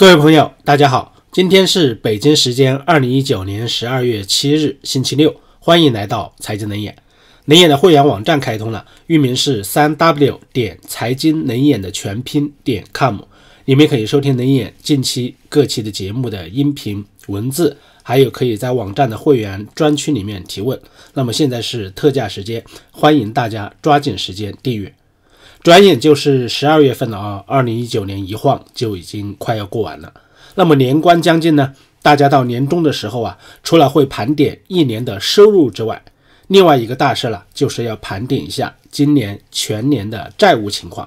各位朋友，大家好，今天是北京时间二零一九年十二月七日，星期六，欢迎来到财经冷眼。冷眼的会员网站开通了，域名是三 w 点财经冷眼的全拼点 com，里面可以收听冷眼近期各期的节目的音频、文字，还有可以在网站的会员专区里面提问。那么现在是特价时间，欢迎大家抓紧时间订阅。转眼就是十二月份了啊，二零一九年一晃就已经快要过完了。那么年关将近呢，大家到年终的时候啊，除了会盘点一年的收入之外，另外一个大事了就是要盘点一下今年全年的债务情况。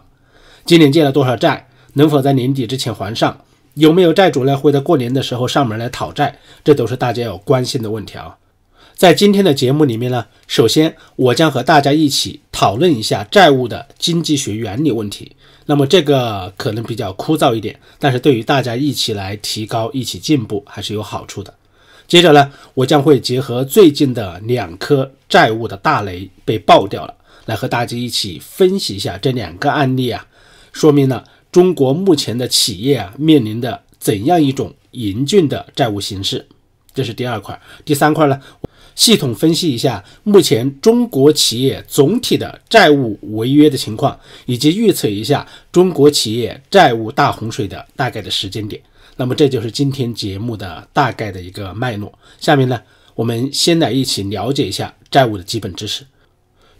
今年借了多少债？能否在年底之前还上？有没有债主呢会在过年的时候上门来讨债？这都是大家要关心的问题啊。在今天的节目里面呢，首先我将和大家一起讨论一下债务的经济学原理问题。那么这个可能比较枯燥一点，但是对于大家一起来提高、一起进步还是有好处的。接着呢，我将会结合最近的两颗债务的大雷被爆掉了，来和大家一起分析一下这两个案例啊，说明了中国目前的企业啊面临的怎样一种严峻的债务形势。这是第二块，第三块呢？系统分析一下目前中国企业总体的债务违约的情况，以及预测一下中国企业债务大洪水的大概的时间点。那么，这就是今天节目的大概的一个脉络。下面呢，我们先来一起了解一下债务的基本知识。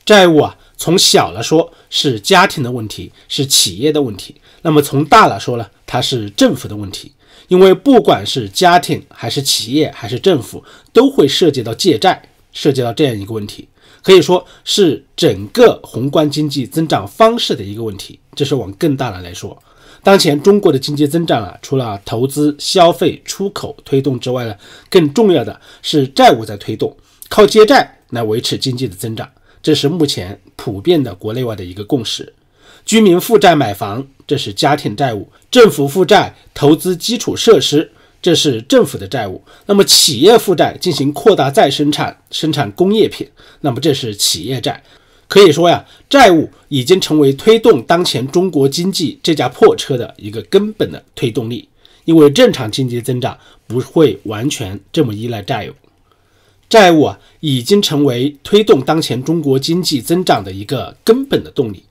债务啊，从小来说是家庭的问题，是企业的问题；那么从大来说呢，它是政府的问题。因为不管是家庭还是企业还是政府，都会涉及到借债，涉及到这样一个问题，可以说是整个宏观经济增长方式的一个问题。这是往更大了来说，当前中国的经济增长啊，除了投资、消费、出口推动之外呢，更重要的是债务在推动，靠借债来维持经济的增长，这是目前普遍的国内外的一个共识。居民负债买房，这是家庭债务；政府负债投资基础设施，这是政府的债务。那么企业负债进行扩大再生产，生产工业品，那么这是企业债。可以说呀，债务已经成为推动当前中国经济这架破车的一个根本的推动力。因为正常经济增长不会完全这么依赖债务，债务啊已经成为推动当前中国经济增长的一个根本的动力。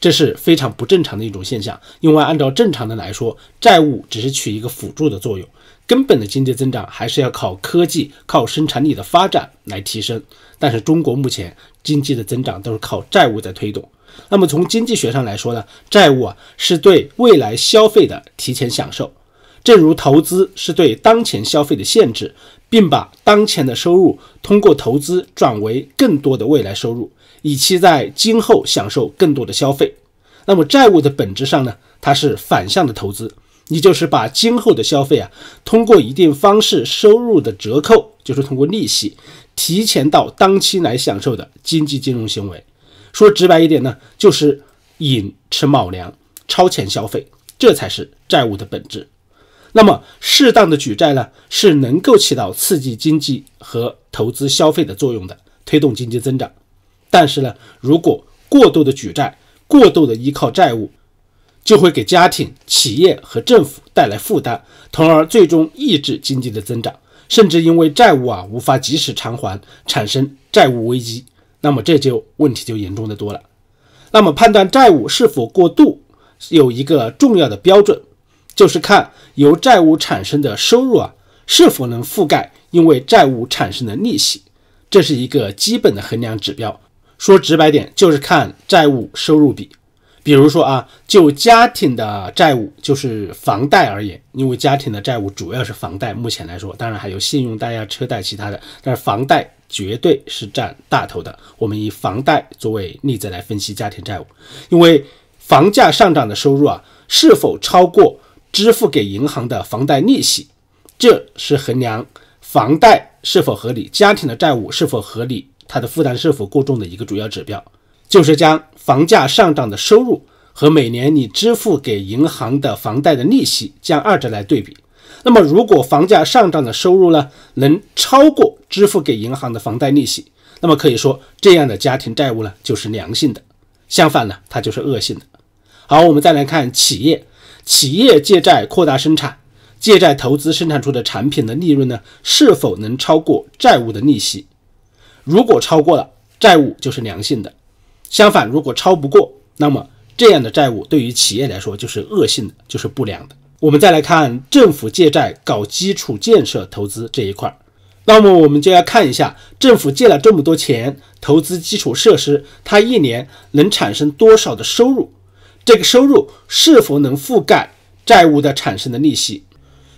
这是非常不正常的一种现象。因为按照正常的来说，债务只是起一个辅助的作用，根本的经济增长还是要靠科技、靠生产力的发展来提升。但是中国目前经济的增长都是靠债务在推动。那么从经济学上来说呢，债务啊是对未来消费的提前享受，正如投资是对当前消费的限制，并把当前的收入通过投资转为更多的未来收入。以期在今后享受更多的消费。那么债务的本质上呢？它是反向的投资，你就是把今后的消费啊，通过一定方式收入的折扣，就是通过利息提前到当期来享受的经济金融行为。说直白一点呢，就是引吃卯粮、超前消费，这才是债务的本质。那么适当的举债呢，是能够起到刺激经济和投资消费的作用的，推动经济增长。但是呢，如果过度的举债、过度的依靠债务，就会给家庭、企业和政府带来负担，从而最终抑制经济的增长，甚至因为债务啊无法及时偿还，产生债务危机，那么这就问题就严重的多了。那么判断债务是否过度，有一个重要的标准，就是看由债务产生的收入啊是否能覆盖因为债务产生的利息，这是一个基本的衡量指标。说直白点，就是看债务收入比。比如说啊，就家庭的债务，就是房贷而言，因为家庭的债务主要是房贷，目前来说，当然还有信用贷呀、车贷其他的，但是房贷绝对是占大头的。我们以房贷作为例子来分析家庭债务，因为房价上涨的收入啊，是否超过支付给银行的房贷利息，这是衡量房贷是否合理，家庭的债务是否合理。它的负担是否过重的一个主要指标，就是将房价上涨的收入和每年你支付给银行的房贷的利息将二者来对比。那么，如果房价上涨的收入呢能超过支付给银行的房贷利息，那么可以说这样的家庭债务呢就是良性的；相反呢，它就是恶性的。好，我们再来看企业，企业借债扩大生产，借债投资生产出的产品的利润呢是否能超过债务的利息？如果超过了，债务就是良性的；相反，如果超不过，那么这样的债务对于企业来说就是恶性的，就是不良的。我们再来看政府借债搞基础建设投资这一块儿，那么我们就要看一下政府借了这么多钱投资基础设施，它一年能产生多少的收入？这个收入是否能覆盖债务的产生的利息？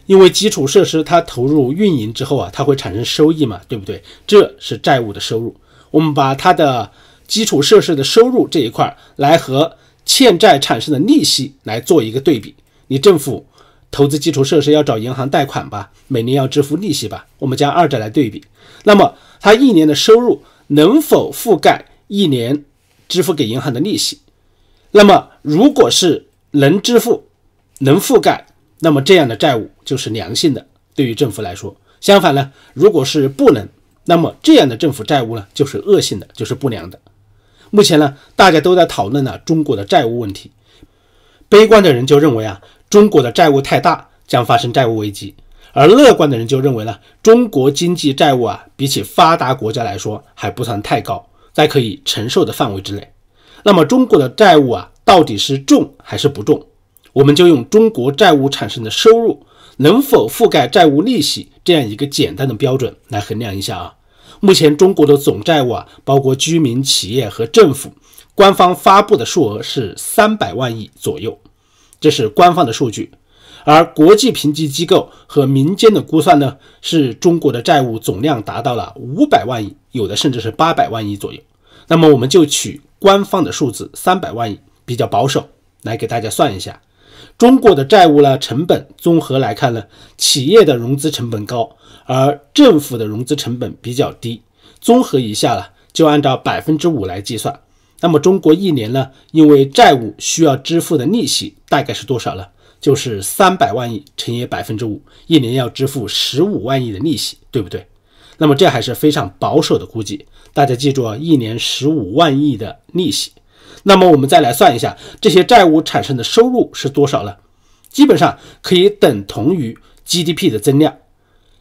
因为基础设施它投入运营之后啊，它会产生收益嘛，对不对？这是债务的收入。我们把它的基础设施的收入这一块来和欠债产生的利息来做一个对比。你政府投资基础设施要找银行贷款吧，每年要支付利息吧。我们将二者来对比，那么它一年的收入能否覆盖一年支付给银行的利息？那么如果是能支付、能覆盖。那么这样的债务就是良性的，对于政府来说；相反呢，如果是不能，那么这样的政府债务呢就是恶性的，就是不良的。目前呢，大家都在讨论呢中国的债务问题。悲观的人就认为啊，中国的债务太大，将发生债务危机；而乐观的人就认为呢，中国经济债务啊，比起发达国家来说还不算太高，在可以承受的范围之内。那么中国的债务啊，到底是重还是不重？我们就用中国债务产生的收入能否覆盖债务利息这样一个简单的标准来衡量一下啊。目前中国的总债务啊，包括居民、企业和政府，官方发布的数额是三百万亿左右，这是官方的数据。而国际评级机构和民间的估算呢，是中国的债务总量达到了五百万亿，有的甚至是八百万亿左右。那么我们就取官方的数字三百万亿比较保守，来给大家算一下。中国的债务呢，成本综合来看呢，企业的融资成本高，而政府的融资成本比较低。综合一下了，就按照百分之五来计算。那么中国一年呢，因为债务需要支付的利息大概是多少呢？就是三百万亿乘以百分之五，一年要支付十五万亿的利息，对不对？那么这还是非常保守的估计。大家记住啊，一年十五万亿的利息。那么我们再来算一下这些债务产生的收入是多少了，基本上可以等同于 GDP 的增量，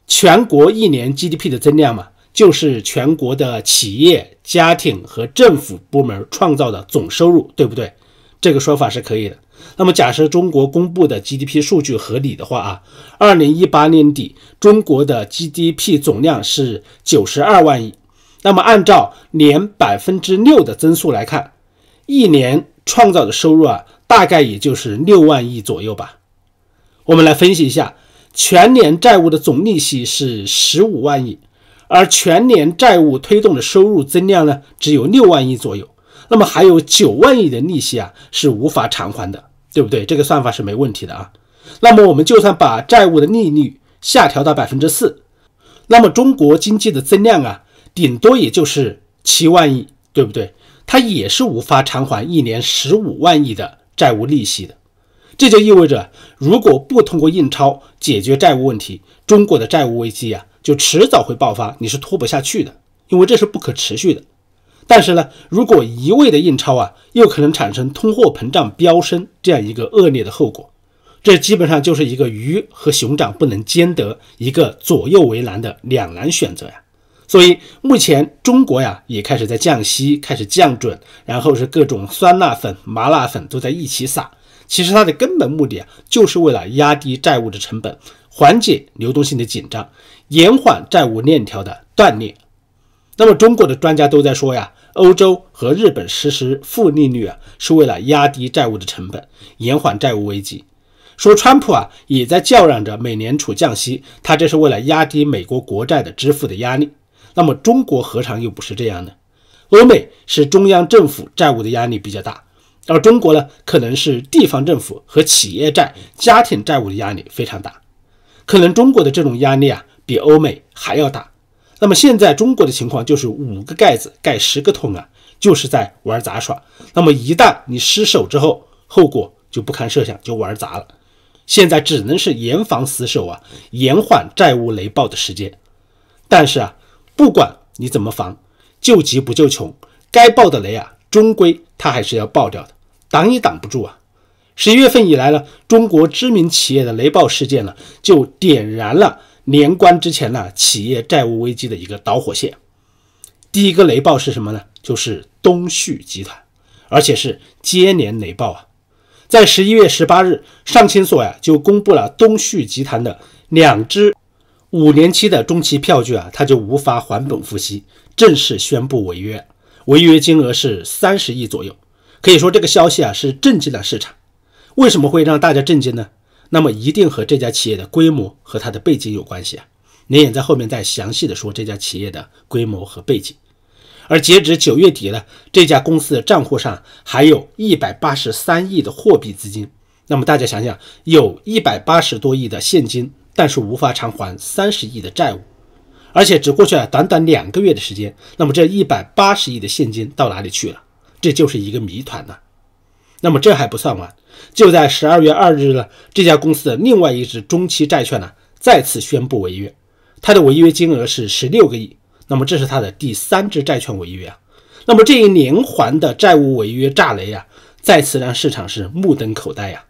全国一年 GDP 的增量嘛，就是全国的企业、家庭和政府部门创造的总收入，对不对？这个说法是可以的。那么假设中国公布的 GDP 数据合理的话啊，二零一八年底中国的 GDP 总量是九十二万亿，那么按照年百分之六的增速来看。一年创造的收入啊，大概也就是六万亿左右吧。我们来分析一下，全年债务的总利息是十五万亿，而全年债务推动的收入增量呢，只有六万亿左右。那么还有九万亿的利息啊，是无法偿还的，对不对？这个算法是没问题的啊。那么我们就算把债务的利率下调到百分之四，那么中国经济的增量啊，顶多也就是七万亿，对不对？它也是无法偿还一年十五万亿的债务利息的，这就意味着，如果不通过印钞解决债务问题，中国的债务危机啊，就迟早会爆发，你是拖不下去的，因为这是不可持续的。但是呢，如果一味的印钞啊，又可能产生通货膨胀飙升这样一个恶劣的后果，这基本上就是一个鱼和熊掌不能兼得，一个左右为难的两难选择呀。所以目前中国呀也开始在降息，开始降准，然后是各种酸辣粉、麻辣粉都在一起撒。其实它的根本目的啊，就是为了压低债务的成本，缓解流动性的紧张，延缓债务链条的断裂。那么中国的专家都在说呀，欧洲和日本实施负利率啊，是为了压低债务的成本，延缓债务危机。说川普啊也在叫嚷着美联储降息，他这是为了压低美国国债的支付的压力。那么中国何尝又不是这样呢？欧美是中央政府债务的压力比较大，而中国呢，可能是地方政府和企业债、家庭债务的压力非常大，可能中国的这种压力啊，比欧美还要大。那么现在中国的情况就是五个盖子盖十个桶啊，就是在玩杂耍。那么一旦你失手之后，后果就不堪设想，就玩砸了。现在只能是严防死守啊，延缓债务雷暴的时间。但是啊。不管你怎么防，救急不救穷，该爆的雷啊，终归它还是要爆掉的，挡也挡不住啊。十一月份以来呢，中国知名企业的雷暴事件呢，就点燃了年关之前呢企业债务危机的一个导火线。第一个雷暴是什么呢？就是东旭集团，而且是接连雷暴啊。在十一月十八日，上清所呀就公布了东旭集团的两支。五年期的中期票据啊，他就无法还本付息，正式宣布违约，违约金额是三十亿左右。可以说这个消息啊是震惊了市场。为什么会让大家震惊呢？那么一定和这家企业的规模和它的背景有关系啊。林也在后面再详细的说这家企业的规模和背景。而截止九月底呢，这家公司的账户上还有一百八十三亿的货币资金。那么大家想想，有一百八十多亿的现金。但是无法偿还三十亿的债务，而且只过去了短短两个月的时间，那么这一百八十亿的现金到哪里去了？这就是一个谜团了。那么这还不算完，就在十二月二日呢，这家公司的另外一只中期债券呢再次宣布违约，它的违约金额是十六个亿。那么这是它的第三只债券违约啊。那么这一连环的债务违约炸雷啊，再次让市场是目瞪口呆呀。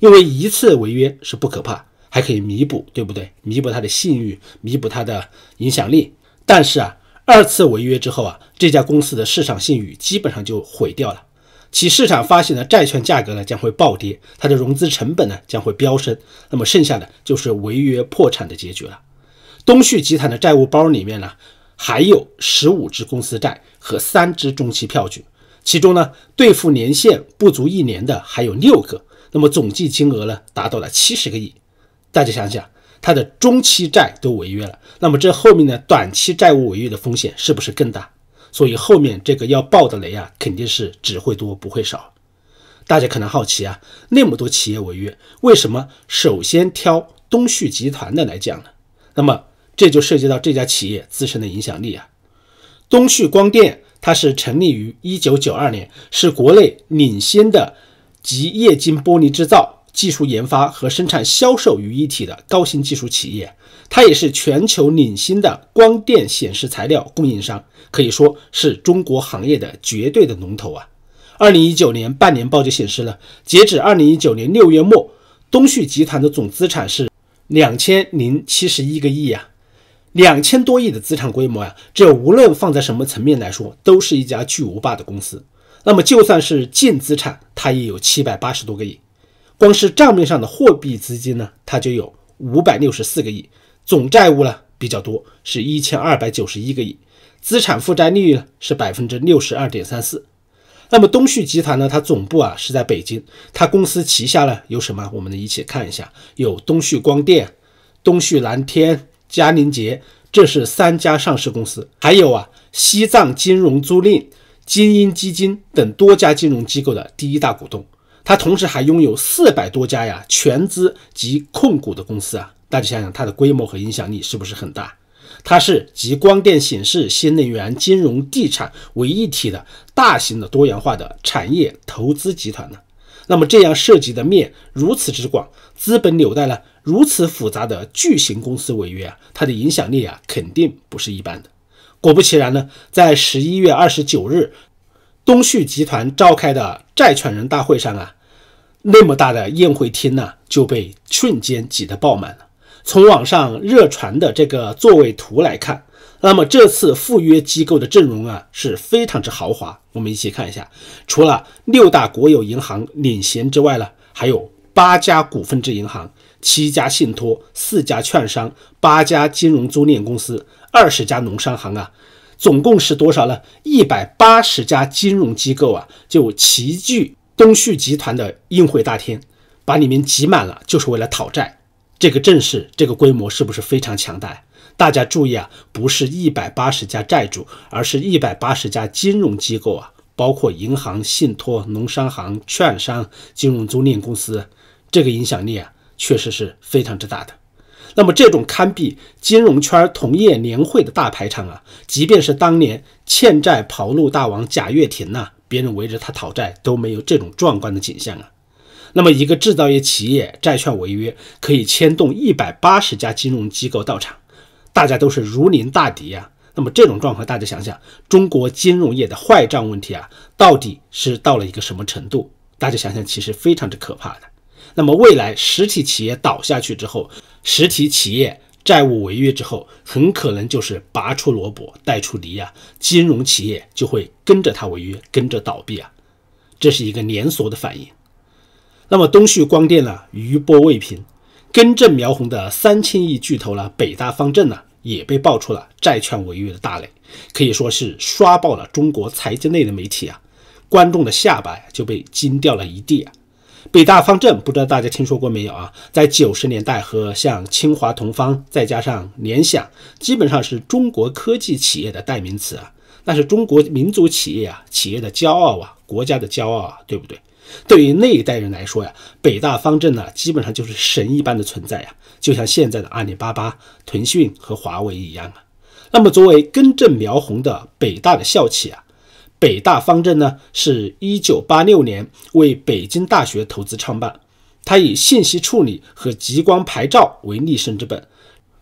因为一次违约是不可怕。还可以弥补，对不对？弥补他的信誉，弥补他的影响力。但是啊，二次违约之后啊，这家公司的市场信誉基本上就毁掉了，其市场发行的债券价格呢将会暴跌，它的融资成本呢将会飙升。那么剩下的就是违约破产的结局了。东旭集团的债务包里面呢，还有十五只公司债和三只中期票据，其中呢兑付年限不足一年的还有六个，那么总计金额呢达到了七十个亿。大家想想，它的中期债都违约了，那么这后面的短期债务违约的风险是不是更大？所以后面这个要爆的雷啊，肯定是只会多不会少。大家可能好奇啊，那么多企业违约，为什么首先挑东旭集团的来讲呢？那么这就涉及到这家企业自身的影响力啊。东旭光电它是成立于一九九二年，是国内领先的集液晶玻璃制造。技术研发和生产销售于一体的高新技术企业，它也是全球领先的光电显示材料供应商，可以说是中国行业的绝对的龙头啊。二零一九年半年报就显示了，截止二零一九年六月末，东旭集团的总资产是两千零七十一个亿啊，两千多亿的资产规模啊，这无论放在什么层面来说，都是一家巨无霸的公司。那么，就算是净资产，它也有七百八十多个亿。光是账面上的货币资金呢，它就有五百六十四个亿，总债务呢比较多，是一千二百九十一个亿，资产负债率呢是百分之六十二点三四。那么东旭集团呢，它总部啊是在北京，它公司旗下呢有什么？我们一起看一下，有东旭光电、东旭蓝天、嘉宁捷，这是三家上市公司，还有啊西藏金融租赁、金鹰基金等多家金融机构的第一大股东。它同时还拥有四百多家呀，全资及控股的公司啊！大家想想，它的规模和影响力是不是很大？它是集光电显示、新能源、金融、地产为一体的大型的多元化的产业投资集团呢？那么这样涉及的面如此之广，资本纽带呢如此复杂的巨型公司违约啊，它的影响力啊肯定不是一般的。果不其然呢，在十一月二十九日，东旭集团召开的债权人大会上啊。那么大的宴会厅呢，就被瞬间挤得爆满了。从网上热传的这个座位图来看，那么这次赴约机构的阵容啊是非常之豪华。我们一起看一下，除了六大国有银行领衔之外呢，还有八家股份制银行、七家信托、四家券商、八家金融租赁公司、二十家农商行啊，总共是多少呢？一百八十家金融机构啊就齐聚。东旭集团的宴会大厅，把里面挤满了，就是为了讨债。这个阵势，这个规模，是不是非常强大？大家注意啊，不是一百八十家债主，而是一百八十家金融机构啊，包括银行、信托、农商行、券商、金融租赁公司。这个影响力啊，确实是非常之大的。那么，这种堪比金融圈同业年会的大排场啊，即便是当年欠债跑路大王贾跃亭呐。别人围着他讨债都没有这种壮观的景象啊！那么一个制造业企业债券违约，可以牵动一百八十家金融机构到场，大家都是如临大敌呀。那么这种状况，大家想想，中国金融业的坏账问题啊，到底是到了一个什么程度？大家想想，其实非常之可怕的。那么未来实体企业倒下去之后，实体企业。债务违约之后，很可能就是拔出萝卜带出泥啊，金融企业就会跟着它违约，跟着倒闭啊，这是一个连锁的反应。那么东旭光电呢，余波未平，根正苗红的三千亿巨头呢，北大方正呢，也被爆出了债券违约的大雷，可以说是刷爆了中国财经类的媒体啊，观众的下巴呀就被惊掉了一地啊。北大方正不知道大家听说过没有啊？在九十年代和像清华同方，再加上联想，基本上是中国科技企业的代名词啊。那是中国民族企业啊，企业的骄傲啊，国家的骄傲啊，对不对？对于那一代人来说呀，北大方正呢，基本上就是神一般的存在呀，就像现在的阿里巴巴、腾讯和华为一样啊。那么作为根正苗红的北大的校企啊。北大方正呢，是一九八六年为北京大学投资创办，它以信息处理和激光牌照为立身之本，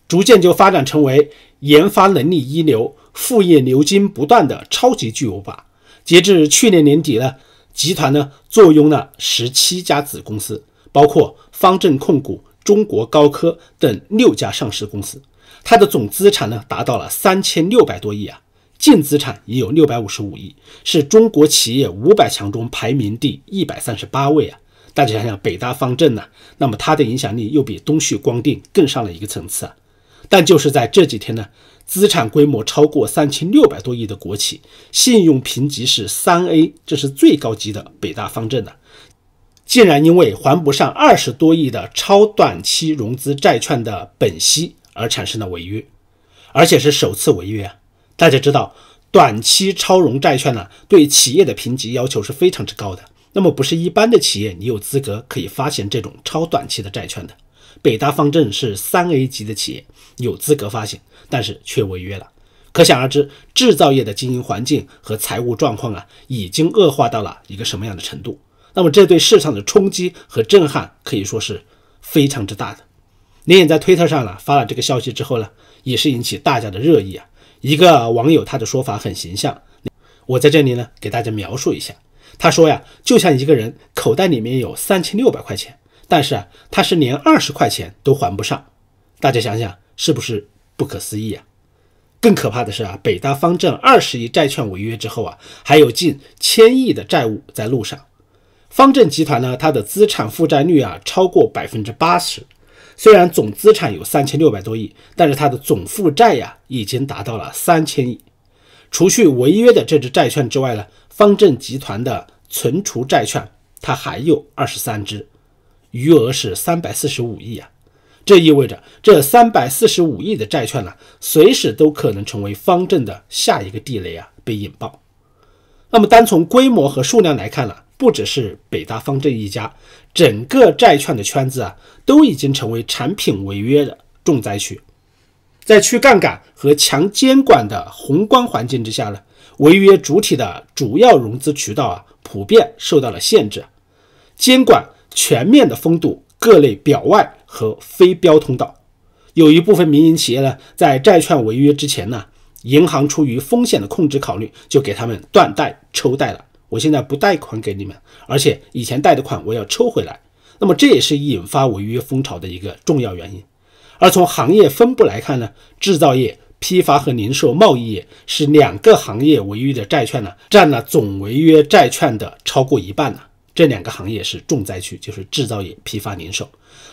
逐渐就发展成为研发能力一流、副业流津不断的超级巨无霸。截至去年年底呢，集团呢坐拥了十七家子公司，包括方正控股、中国高科等六家上市公司，它的总资产呢达到了三千六百多亿啊。净资产已有六百五十五亿，是中国企业五百强中排名第一百三十八位啊！大家想想，北大方正呢？那么它的影响力又比东旭光电更上了一个层次啊！但就是在这几天呢，资产规模超过三千六百多亿的国企，信用评级是三 A，这是最高级的。北大方正呢，竟然因为还不上二十多亿的超短期融资债券的本息而产生了违约，而且是首次违约啊！大家知道，短期超融债券呢，对企业的评级要求是非常之高的。那么，不是一般的企业，你有资格可以发行这种超短期的债券的。北大方正是三 A 级的企业，有资格发行，但是却违约了。可想而知，制造业的经营环境和财务状况啊，已经恶化到了一个什么样的程度？那么，这对市场的冲击和震撼可以说是非常之大的。林也在推特上呢发了这个消息之后呢，也是引起大家的热议啊。一个网友他的说法很形象，我在这里呢给大家描述一下。他说呀，就像一个人口袋里面有三千六百块钱，但是啊，他是连二十块钱都还不上。大家想想是不是不可思议啊？更可怕的是啊，北大方正二十亿债券违约之后啊，还有近千亿的债务在路上。方正集团呢，它的资产负债率啊超过百分之八十。虽然总资产有三千六百多亿，但是它的总负债呀已经达到了三千亿。除去违约的这支债券之外呢，方正集团的存储债券它还有二十三只，余额是三百四十五亿啊。这意味着这三百四十五亿的债券呢，随时都可能成为方正的下一个地雷啊，被引爆。那么单从规模和数量来看呢？不只是北大方正一家，整个债券的圈子啊都已经成为产品违约的重灾区。在去杠杆和强监管的宏观环境之下呢，违约主体的主要融资渠道啊普遍受到了限制，监管全面的封堵各类表外和非标通道。有一部分民营企业呢，在债券违约之前呢，银行出于风险的控制考虑，就给他们断贷抽贷了。我现在不贷款给你们，而且以前贷的款我要抽回来，那么这也是引发违约风潮的一个重要原因。而从行业分布来看呢，制造业、批发和零售贸易业是两个行业违约的债券呢，占了总违约债券的超过一半呢。这两个行业是重灾区，就是制造业、批发、零售。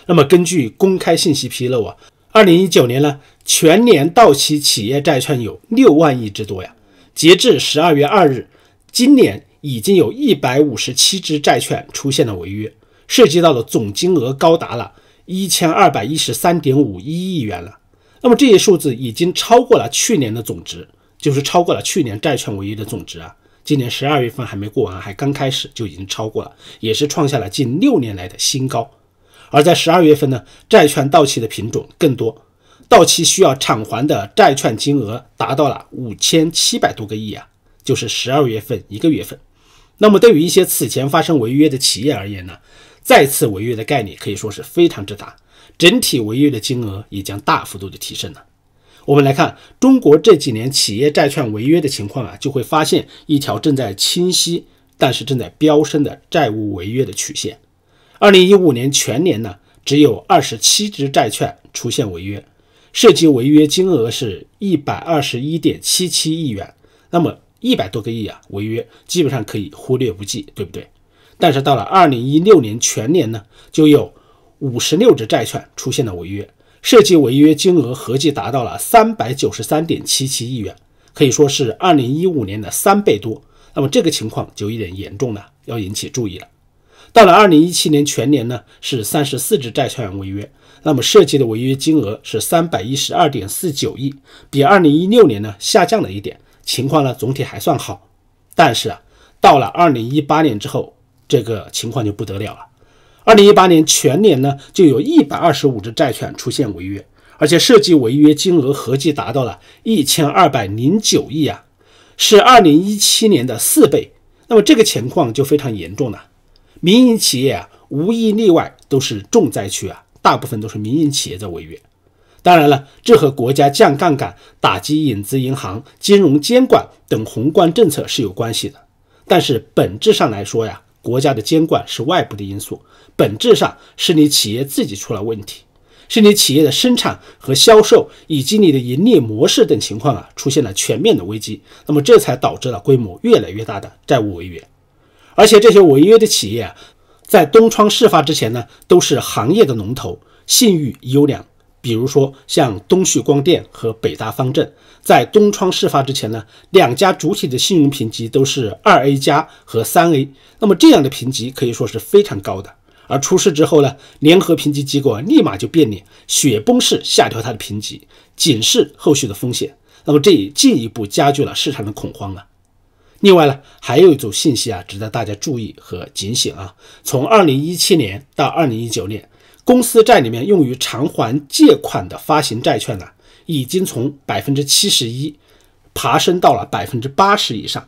那么根据公开信息披露啊，二零一九年呢，全年到期企业债券有六万亿之多呀。截至十二月二日，今年。已经有一百五十七只债券出现了违约，涉及到的总金额高达了一千二百一十三点五一亿元了。那么这些数字已经超过了去年的总值，就是超过了去年债券违约的总值啊。今年十二月份还没过完，还刚开始就已经超过了，也是创下了近六年来的新高。而在十二月份呢，债券到期的品种更多，到期需要偿还的债券金额达到了五千七百多个亿啊，就是十二月份一个月份。那么对于一些此前发生违约的企业而言呢，再次违约的概率可以说是非常之大，整体违约的金额也将大幅度的提升了。我们来看中国这几年企业债券违约的情况啊，就会发现一条正在清晰但是正在飙升的债务违约的曲线。二零一五年全年呢，只有二十七只债券出现违约，涉及违约金额是一百二十一点七七亿元。那么一百多个亿啊，违约基本上可以忽略不计，对不对？但是到了二零一六年全年呢，就有五十六只债券出现了违约，涉及违约金额合计达到了三百九十三点七七亿元，可以说是二零一五年的三倍多。那么这个情况就有点严重了，要引起注意了。到了二零一七年全年呢，是三十四只债券违约，那么涉及的违约金额是三百一十二点四九亿，比二零一六年呢下降了一点。情况呢，总体还算好，但是啊，到了二零一八年之后，这个情况就不得了了。二零一八年全年呢，就有一百二十五只债券出现违约，而且涉及违约金额合计达到了一千二百零九亿啊，是二零一七年的四倍。那么这个情况就非常严重了。民营企业啊，无一例外都是重灾区啊，大部分都是民营企业在违约。当然了，这和国家降杠杆、打击影子银行、金融监管等宏观政策是有关系的。但是本质上来说呀，国家的监管是外部的因素，本质上是你企业自己出了问题，是你企业的生产和销售以及你的盈利模式等情况啊出现了全面的危机，那么这才导致了规模越来越大的债务违约。而且这些违约的企业啊，在东窗事发之前呢，都是行业的龙头，信誉优良。比如说像东旭光电和北大方正，在东窗事发之前呢，两家主体的信用评级都是二 A 加和三 A，那么这样的评级可以说是非常高的。而出事之后呢，联合评级机构立马就变脸，雪崩式下调它的评级，警示后续的风险。那么这也进一步加剧了市场的恐慌啊。另外呢，还有一组信息啊，值得大家注意和警醒啊。从二零一七年到二零一九年。公司债里面用于偿还借款的发行债券呢，已经从百分之七十一爬升到了百分之八十以上。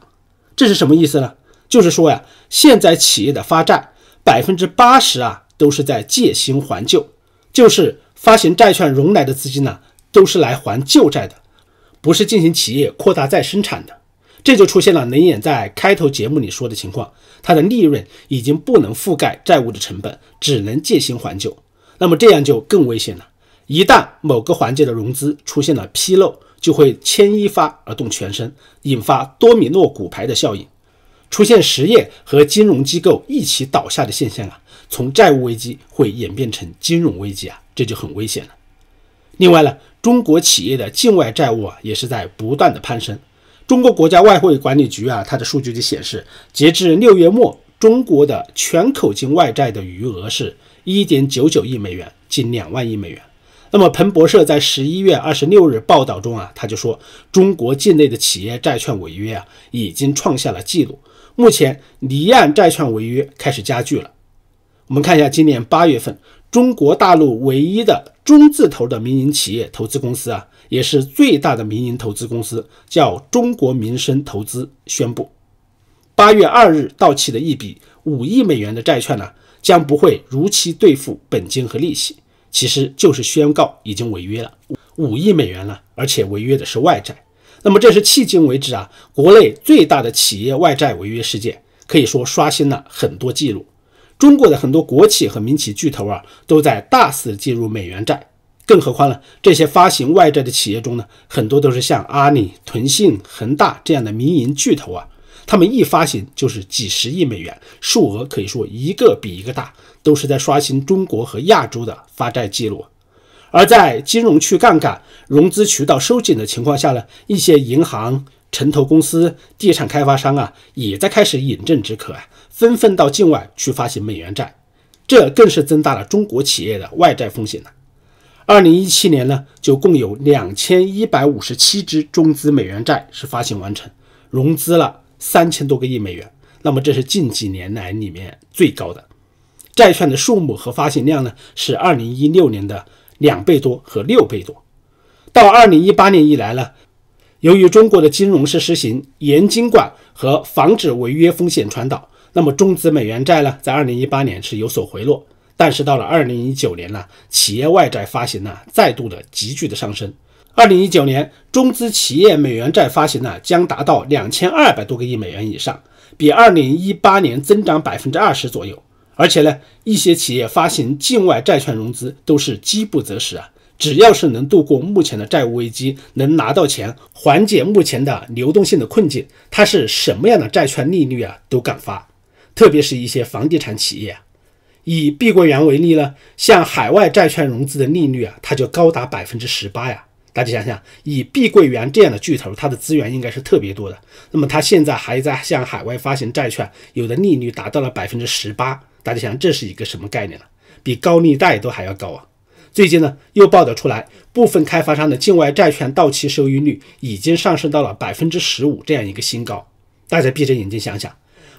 这是什么意思呢？就是说呀，现在企业的发债百分之八十啊都是在借新还旧，就是发行债券融来的资金呢都是来还旧债的，不是进行企业扩大再生产的。这就出现了冷眼在开头节目里说的情况，它的利润已经不能覆盖债务的成本，只能借新还旧。那么这样就更危险了。一旦某个环节的融资出现了纰漏，就会牵一发而动全身，引发多米诺骨牌的效应，出现实业和金融机构一起倒下的现象啊。从债务危机会演变成金融危机啊，这就很危险了。另外呢，中国企业的境外债务啊也是在不断的攀升。中国国家外汇管理局啊，它的数据就显示，截至六月末，中国的全口径外债的余额是。一点九九亿美元，近两万亿美元。那么彭博社在十一月二十六日报道中啊，他就说，中国境内的企业债券违约啊，已经创下了纪录。目前离岸债券违约开始加剧了。我们看一下，今年八月份，中国大陆唯一的中字头的民营企业投资公司啊，也是最大的民营投资公司，叫中国民生投资，宣布八月二日到期的一笔五亿美元的债券呢。将不会如期兑付本金和利息，其实就是宣告已经违约了，五亿美元了，而且违约的是外债。那么这是迄今为止啊，国内最大的企业外债违约事件，可以说刷新了很多记录。中国的很多国企和民企巨头啊，都在大肆进入美元债，更何况呢，这些发行外债的企业中呢，很多都是像阿里、腾讯、恒大这样的民营巨头啊。他们一发行就是几十亿美元，数额可以说一个比一个大，都是在刷新中国和亚洲的发债记录。而在金融去杠杆、融资渠道收紧的情况下呢，一些银行、城投公司、地产开发商啊，也在开始饮鸩止渴啊，纷纷到境外去发行美元债，这更是增大了中国企业的外债风险了。二零一七年呢，就共有两千一百五十七只中资美元债是发行完成，融资了。三千多个亿美元，那么这是近几年来里面最高的债券的数目和发行量呢，是二零一六年的两倍多和六倍多。到二零一八年以来呢，由于中国的金融是实行严监管和防止违约风险传导，那么中资美元债呢，在二零一八年是有所回落，但是到了二零一九年呢，企业外债发行呢，再度的急剧的上升。二零一九年，中资企业美元债发行呢将达到两千二百多个亿美元以上，比二零一八年增长百分之二十左右。而且呢，一些企业发行境外债券融资都是饥不择食啊，只要是能度过目前的债务危机，能拿到钱缓解目前的流动性的困境，它是什么样的债券利率啊都敢发。特别是一些房地产企业，以碧桂园为例呢，像海外债券融资的利率啊，它就高达百分之十八呀。大家想想，以碧桂园这样的巨头，它的资源应该是特别多的。那么它现在还在向海外发行债券，有的利率达到了百分之十八。大家想，这是一个什么概念呢？比高利贷都还要高啊！最近呢，又报道出来，部分开发商的境外债券到期收益率已经上升到了百分之十五这样一个新高。大家闭着眼睛想想，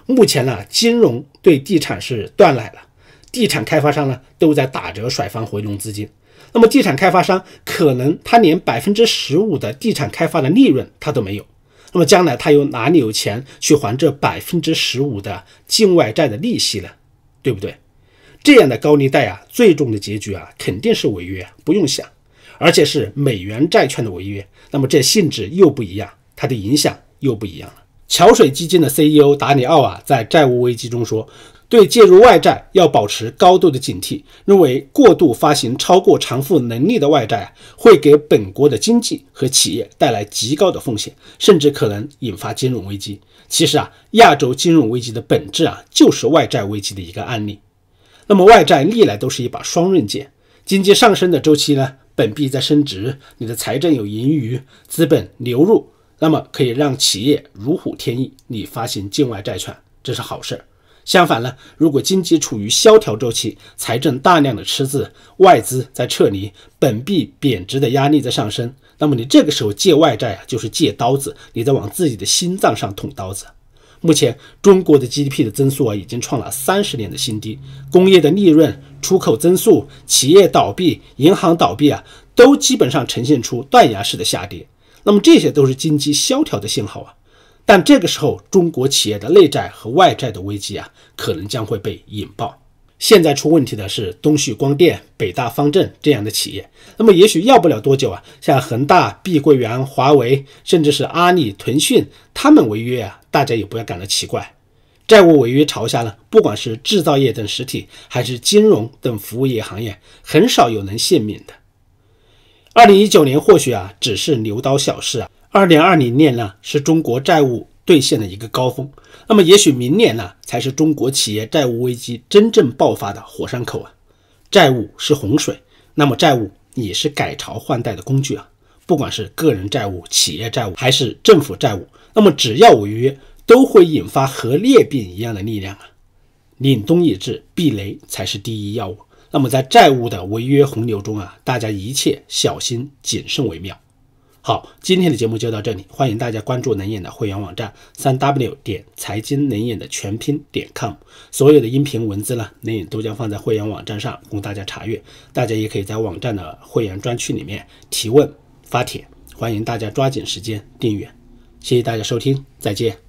目前呢，金融对地产是断奶了。地产开发商呢，都在打折甩翻回笼资金。那么地产开发商可能他连百分之十五的地产开发的利润他都没有。那么将来他又哪里有钱去还这百分之十五的境外债的利息呢？对不对？这样的高利贷啊，最终的结局啊，肯定是违约，不用想。而且是美元债券的违约，那么这性质又不一样，它的影响又不一样了。桥水基金的 CEO 达里奥啊，在债务危机中说。对介入外债要保持高度的警惕，认为过度发行超过偿付能力的外债会给本国的经济和企业带来极高的风险，甚至可能引发金融危机。其实啊，亚洲金融危机的本质啊就是外债危机的一个案例。那么外债历来都是一把双刃剑，经济上升的周期呢，本币在升值，你的财政有盈余，资本流入，那么可以让企业如虎添翼，你发行境外债券这是好事儿。相反呢，如果经济处于萧条周期，财政大量的赤字，外资在撤离，本币贬值的压力在上升，那么你这个时候借外债啊，就是借刀子，你在往自己的心脏上捅刀子。目前中国的 GDP 的增速啊，已经创了三十年的新低，工业的利润、出口增速、企业倒闭、银行倒闭啊，都基本上呈现出断崖式的下跌。那么这些都是经济萧条的信号啊。但这个时候，中国企业的内债和外债的危机啊，可能将会被引爆。现在出问题的是东旭光电、北大方正这样的企业，那么也许要不了多久啊，像恒大、碧桂园、华为，甚至是阿里、腾讯，他们违约啊，大家也不要感到奇怪。债务违约潮下呢，不管是制造业等实体，还是金融等服务业行业，很少有能幸免的。二零一九年或许啊，只是牛刀小试啊。二零二零年呢是中国债务兑现的一个高峰，那么也许明年呢才是中国企业债务危机真正爆发的火山口啊！债务是洪水，那么债务也是改朝换代的工具啊！不管是个人债务、企业债务还是政府债务，那么只要违约，都会引发核裂变一样的力量啊！凛冬已至，避雷才是第一要务。那么在债务的违约洪流中啊，大家一切小心谨慎为妙。好，今天的节目就到这里，欢迎大家关注能演的会员网站三 W 点财经能演的全拼点 com，所有的音频文字呢，能演都将放在会员网站上供大家查阅，大家也可以在网站的会员专区里面提问发帖，欢迎大家抓紧时间订阅，谢谢大家收听，再见。